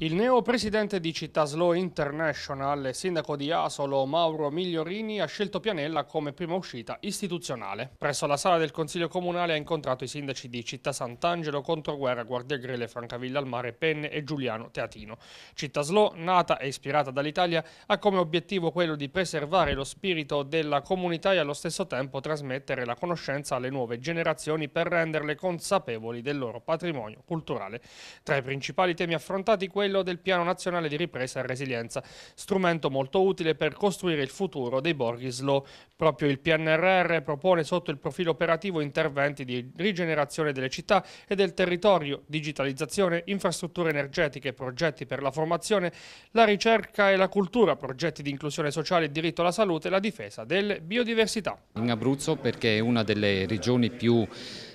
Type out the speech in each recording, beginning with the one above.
Il neo presidente di Città Slow International e sindaco di Asolo Mauro Migliorini ha scelto Pianella come prima uscita istituzionale. Presso la sala del Consiglio Comunale ha incontrato i sindaci di Città Sant'Angelo, Controguerra, Guardia Grele, Francavilla al Mare, Penne e Giuliano Teatino. Città Slow, nata e ispirata dall'Italia, ha come obiettivo quello di preservare lo spirito della comunità e allo stesso tempo trasmettere la conoscenza alle nuove generazioni per renderle consapevoli del loro patrimonio culturale. Tra i principali temi affrontati quelli quello del Piano Nazionale di Ripresa e Resilienza, strumento molto utile per costruire il futuro dei borghi slow. Proprio il PNRR propone sotto il profilo operativo interventi di rigenerazione delle città e del territorio, digitalizzazione, infrastrutture energetiche, progetti per la formazione, la ricerca e la cultura, progetti di inclusione sociale e diritto alla salute e la difesa delle biodiversità. In Abruzzo perché è una delle regioni più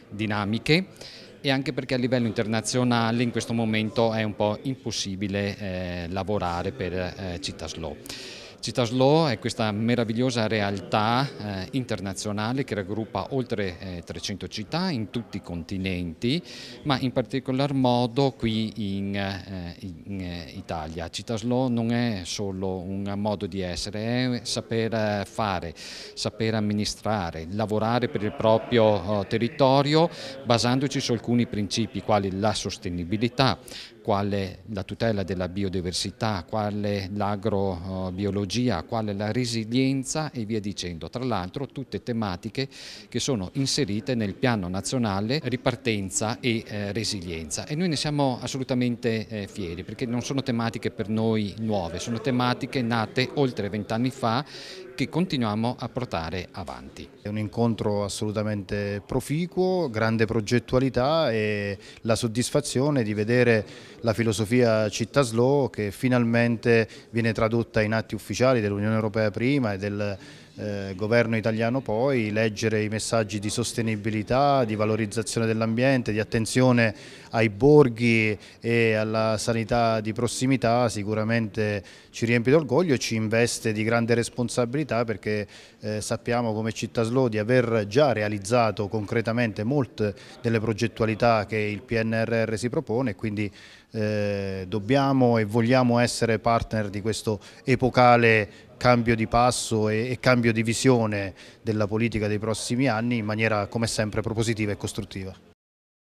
dinamiche e anche perché a livello internazionale in questo momento è un po' impossibile eh, lavorare per eh, Città Slow è questa meravigliosa realtà eh, internazionale che raggruppa oltre eh, 300 città in tutti i continenti, ma in particolar modo qui in, eh, in eh, Italia. Citaslo non è solo un modo di essere, è saper fare, saper amministrare, lavorare per il proprio eh, territorio basandoci su alcuni principi quali la sostenibilità, quale la tutela della biodiversità, quale l'agrobiologia, eh, quale la resilienza e via dicendo. Tra l'altro tutte tematiche che sono inserite nel piano nazionale ripartenza e eh, resilienza e noi ne siamo assolutamente fieri perché non sono tematiche tematiche per noi nuove, sono tematiche nate oltre vent'anni fa che continuiamo a portare avanti. È un incontro assolutamente proficuo, grande progettualità e la soddisfazione di vedere la filosofia città slow che finalmente viene tradotta in atti ufficiali dell'Unione Europea prima e del eh, governo italiano poi, leggere i messaggi di sostenibilità, di valorizzazione dell'ambiente, di attenzione ai borghi e alla sanità di prossimità sicuramente ci riempie d'orgoglio e ci investe di grande responsabilità perché eh, sappiamo come città Slow di aver già realizzato concretamente molte delle progettualità che il PNRR si propone e quindi eh, dobbiamo e vogliamo essere partner di questo epocale cambio di passo e, e cambio di visione della politica dei prossimi anni in maniera come sempre propositiva e costruttiva.